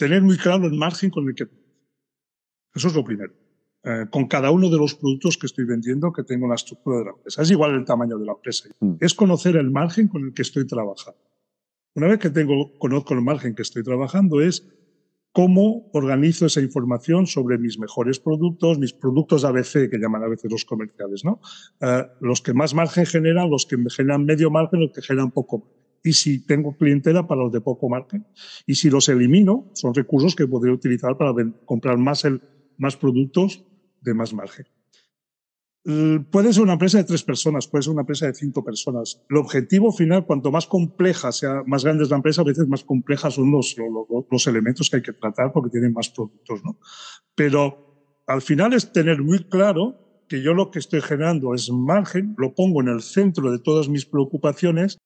tener muy claro el margen con el que... Eso es lo primero. Eh, con cada uno de los productos que estoy vendiendo, que tengo la estructura de la empresa. Es igual el tamaño de la empresa. Mm. Es conocer el margen con el que estoy trabajando. Una vez que tengo, conozco el margen que estoy trabajando, es cómo organizo esa información sobre mis mejores productos, mis productos ABC, que llaman a veces los comerciales, ¿no? Eh, los que más margen generan, los que generan medio margen, los que generan poco margen y si tengo clientela para los de poco margen. Y si los elimino, son recursos que podría utilizar para comprar más, el, más productos de más margen. Puede ser una empresa de tres personas, puede ser una empresa de cinco personas. El objetivo final, cuanto más compleja sea, más grande es la empresa, a veces más complejas son los, los, los elementos que hay que tratar porque tienen más productos, ¿no? Pero al final es tener muy claro que yo lo que estoy generando es margen, lo pongo en el centro de todas mis preocupaciones